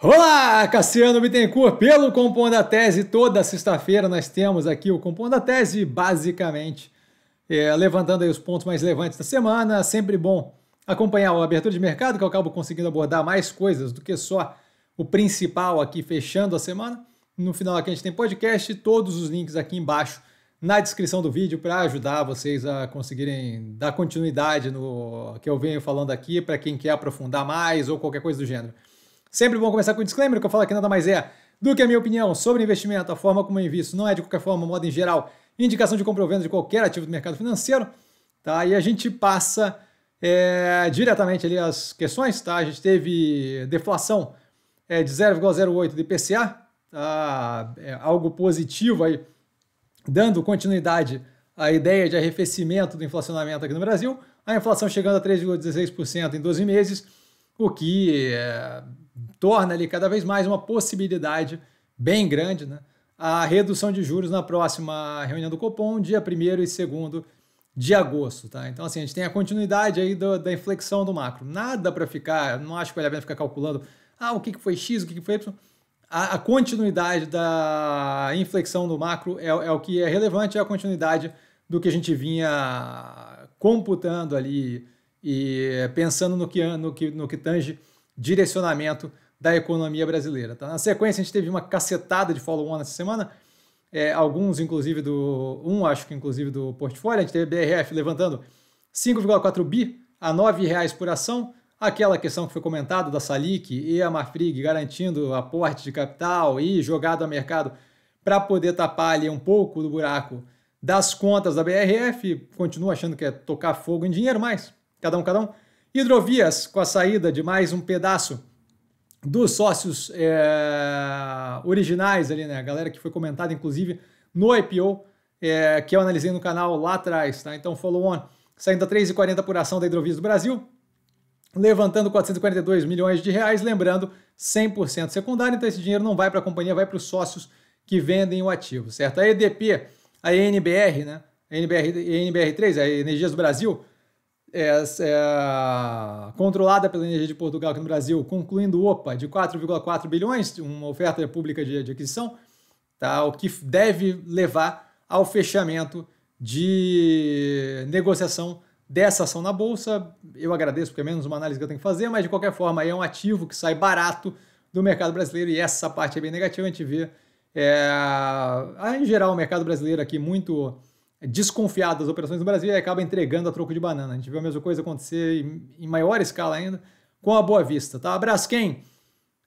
Olá, Cassiano Bittencourt, pelo Compondo a Tese. Toda sexta-feira nós temos aqui o Compondo a Tese, basicamente, é, levantando aí os pontos mais relevantes da semana. Sempre bom acompanhar a abertura de mercado, que eu acabo conseguindo abordar mais coisas do que só o principal aqui, fechando a semana. No final aqui a gente tem podcast, todos os links aqui embaixo na descrição do vídeo para ajudar vocês a conseguirem dar continuidade no que eu venho falando aqui para quem quer aprofundar mais ou qualquer coisa do gênero. Sempre bom começar com o um disclaimer, que eu falo que nada mais é do que a minha opinião sobre investimento, a forma como eu invisto, não é de qualquer forma, modo em geral, indicação de compra ou venda de qualquer ativo do mercado financeiro, tá? E a gente passa é, diretamente ali as questões, tá? A gente teve deflação é, de 0,08 de IPCA, tá? É algo positivo aí, dando continuidade à ideia de arrefecimento do inflacionamento aqui no Brasil, a inflação chegando a 3,16% em 12 meses, o que é, torna ali cada vez mais uma possibilidade bem grande, né? A redução de juros na próxima reunião do Copom, dia 1 e 2 de agosto, tá? Então, assim, a gente tem a continuidade aí do, da inflexão do macro. Nada para ficar, não acho que vale a pena ficar calculando, ah, o que, que foi X, o que, que foi Y. A, a continuidade da inflexão do macro é, é, o que é relevante, é a continuidade do que a gente vinha computando ali e é, pensando no que, no que, no que tange direcionamento da economia brasileira. Tá? Na sequência, a gente teve uma cacetada de follow-on essa semana, é, alguns, inclusive, do. Um, acho que inclusive do portfólio. A gente teve BRF levantando 5,4 bi a R$ reais por ação. Aquela questão que foi comentada da Salic e a Marfrig garantindo aporte de capital e jogado a mercado para poder tapar ali um pouco do buraco das contas da BRF. Continuo achando que é tocar fogo em dinheiro, mas cada um, cada um. Hidrovias, com a saída de mais um pedaço dos sócios é, originais ali, né? A galera que foi comentada, inclusive, no IPO, é, eh, que eu analisei no canal lá atrás, tá? Então, follow on, saindo a 3,40 por ação da Hidrovias do Brasil, levantando 442 milhões de reais, lembrando, 100% secundário, então esse dinheiro não vai para a companhia, vai para os sócios que vendem o ativo, certo? A EDP, a ENBR, né? A NBR, ENBR3, a Energias do Brasil, é, é, controlada pela Energia de Portugal aqui no Brasil, concluindo OPA de 4,4 bilhões, uma oferta pública de, de aquisição, tá? o que deve levar ao fechamento de negociação dessa ação na bolsa. Eu agradeço, porque é menos uma análise que eu tenho que fazer, mas de qualquer forma é um ativo que sai barato do mercado brasileiro e essa parte é bem negativa. A gente vê, é, em geral, o mercado brasileiro aqui muito desconfiado das operações no Brasil e acaba entregando a troco de banana. A gente viu a mesma coisa acontecer em, maior escala ainda com a Boa Vista. Tá? A Braskem,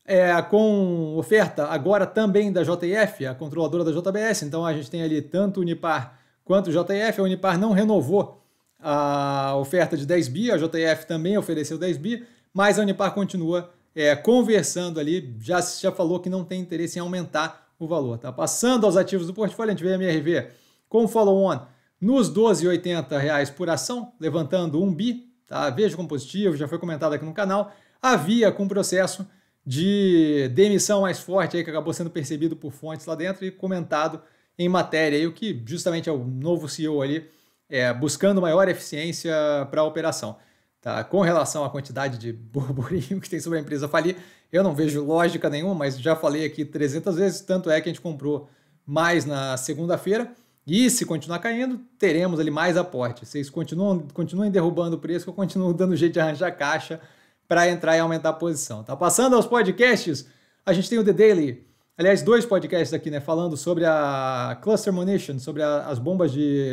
é, com oferta agora também da JF, a controladora da JBS, então a gente tem ali tanto Unipar quanto JF. A Unipar não renovou a oferta de 10 bi, a JF também ofereceu 10 bi, mas a Unipar continua é, conversando ali, já, já falou que não tem interesse em aumentar o valor. Tá? Passando aos ativos do portfólio, a gente vê a MRV com follow-on nos R$ 12,80 por ação, levantando um bi, tá? veja como positivo, já foi comentado aqui no canal, havia com processo de demissão mais forte aí, que acabou sendo percebido por fontes lá dentro e comentado em matéria, aí, o que justamente é o novo CEO ali é, buscando maior eficiência para a operação. Tá? Com relação à quantidade de burburinho que tem sobre a empresa falir, eu não vejo lógica nenhuma, mas já falei aqui 300 vezes, tanto é que a gente comprou mais na segunda-feira. E se continuar caindo, teremos ali mais aporte. Vocês continuam, continuem derrubando o preço, que eu continuo dando jeito de arranjar caixa para entrar e aumentar a posição. Tá passando aos podcasts, a gente tem o The Daily. Aliás, dois podcasts aqui, né? Falando sobre a Cluster Munition, sobre a, as bombas de,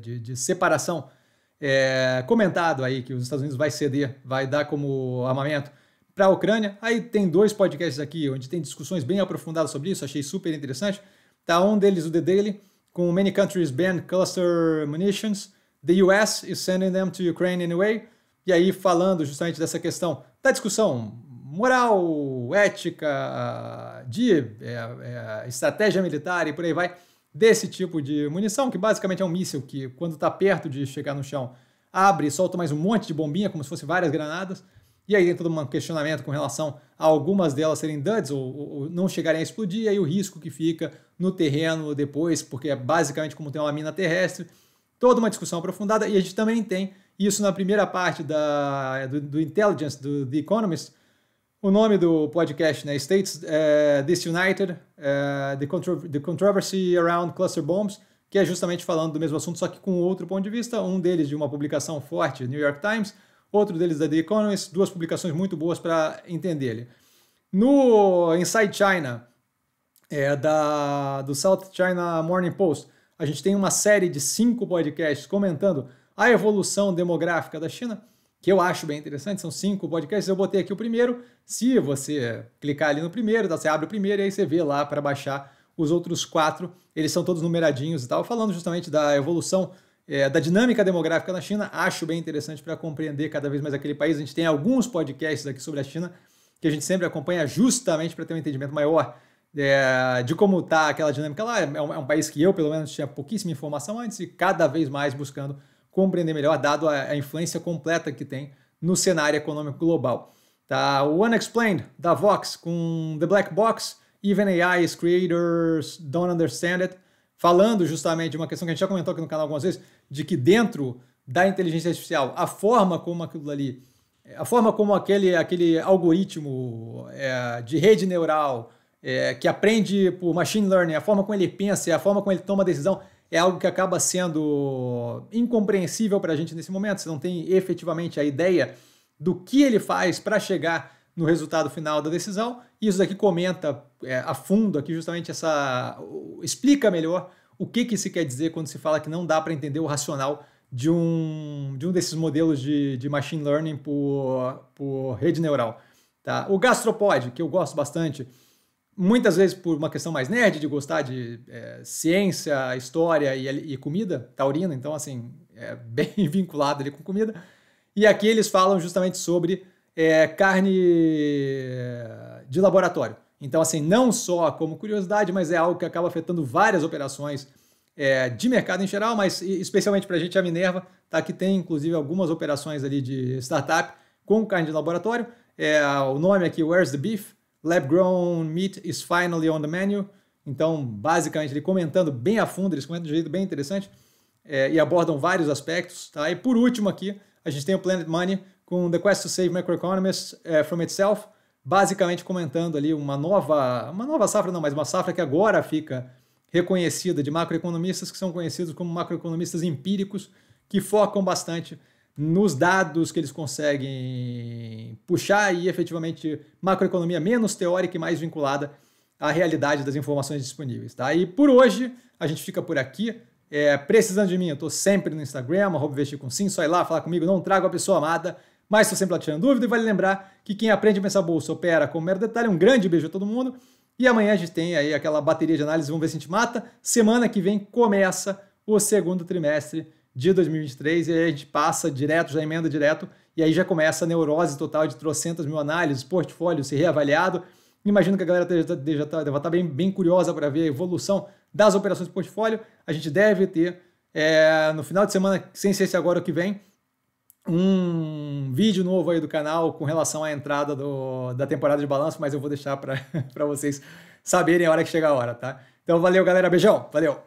de, de separação. É, comentado aí que os Estados Unidos vai ceder, vai dar como armamento para a Ucrânia. Aí tem dois podcasts aqui onde tem discussões bem aprofundadas sobre isso, achei super interessante. Tá um deles, o The Daily com many countries banned cluster munitions, the US is sending them to Ukraine anyway. E aí falando justamente dessa questão da discussão moral, ética, de é, é, estratégia militar e por aí vai, desse tipo de munição, que basicamente é um míssil que, quando está perto de chegar no chão, abre e solta mais um monte de bombinha, como se fossem várias granadas. E aí tem todo um questionamento com relação a algumas delas serem duds ou, ou, ou não chegarem a explodir, e aí o risco que fica no terreno depois, porque é basicamente como tem uma mina terrestre. Toda uma discussão aprofundada, e a gente também tem isso na primeira parte da, do, do Intelligence, do The Economist. O nome do podcast, né? States this é, Disunited, é, the, Contro the Controversy Around Cluster Bombs, que é justamente falando do mesmo assunto, só que com outro ponto de vista. Um deles de uma publicação forte, New York Times, outro deles da The Economist, duas publicações muito boas para entender ele. No Inside China, é, da, do South China Morning Post. A gente tem uma série de cinco podcasts comentando a evolução demográfica da China, que eu acho bem interessante. São cinco podcasts. Eu botei aqui o primeiro. Se você clicar ali no primeiro, tá? você abre o primeiro e aí você vê lá para baixar os outros quatro. Eles são todos numeradinhos e tal, falando justamente da evolução é, da dinâmica demográfica na China. Acho bem interessante para compreender cada vez mais aquele país. A gente tem alguns podcasts aqui sobre a China que a gente sempre acompanha justamente para ter um entendimento maior é, de como está aquela dinâmica lá. É um, é um, país que eu, pelo menos, tinha pouquíssima informação antes e cada vez mais buscando compreender melhor, dado a, a influência completa que tem no cenário econômico global. Tá? O Unexplained, da Vox, com The Black Box, Even AI's Creators Don't Understand It, falando justamente de uma questão que a gente já comentou aqui no canal algumas vezes, de que dentro da inteligência artificial, a forma como aquilo ali, a forma como aquele, aquele algoritmo é, de rede neural é, que aprende por machine learning, a forma como ele pensa, a forma como ele toma decisão, é algo que acaba sendo incompreensível para a gente nesse momento. Você não tem efetivamente a ideia do que ele faz para chegar no resultado final da decisão. E isso daqui comenta é, a fundo aqui justamente essa explica melhor o que que se quer dizer quando se fala que não dá para entender o racional de um, de um desses modelos de, de machine learning por, por rede neural. Tá? O gastropod, que eu gosto bastante, muitas vezes por uma questão mais nerd, de gostar de é, ciência, história e, e, comida, taurina, então assim, é bem vinculado ali com comida. E aqui eles falam justamente sobre é, carne de laboratório. Então, assim, não só como curiosidade, mas é algo que acaba afetando várias operações é, de mercado em geral, mas especialmente para a gente, a Minerva, tá, que tem inclusive algumas operações ali de startup com carne de laboratório. É, o nome aqui, Where's the Beef? Lab Grown Meat is finally on the menu. Então, basicamente, ele comentando bem a fundo, eles comentam de um jeito bem interessante é, e abordam vários aspectos. Tá? E por último aqui, a gente tem o Planet Money com The Quest to Save Microeconomists eh, from Itself, basicamente comentando ali uma nova, uma nova safra, não, mas uma safra que agora fica reconhecida de macroeconomistas que são conhecidos como macroeconomistas empíricos, que focam bastante nos dados que eles conseguem puxar e efetivamente macroeconomia menos teórica e mais vinculada à realidade das informações disponíveis. Tá? E por hoje a gente fica por aqui. É, precisando de mim, eu estou sempre no Instagram, vestir com sim, só ir lá falar comigo, não trago a pessoa amada, mas estou sempre lá tirando dúvida. E vale lembrar que quem aprende a pensar bolsa opera como mero detalhe. Um grande beijo a todo mundo. E amanhã a gente tem aí aquela bateria de análise, vamos ver se a gente mata. Semana que vem começa o segundo trimestre de 2023, e aí a gente passa direto, já emenda direto, e aí já começa a neurose total de trocentas mil análises, portfólio se reavaliado. Imagino que a galera já tá, deve estar tá bem, bem curiosa para ver a evolução das operações de portfólio. A gente deve ter, é, no final de semana, sem ser se agora o que vem, um vídeo novo aí do canal com relação à entrada do, da temporada de balanço, mas eu vou deixar para vocês saberem a hora que chega a hora, tá? Então valeu, galera. Beijão. Valeu.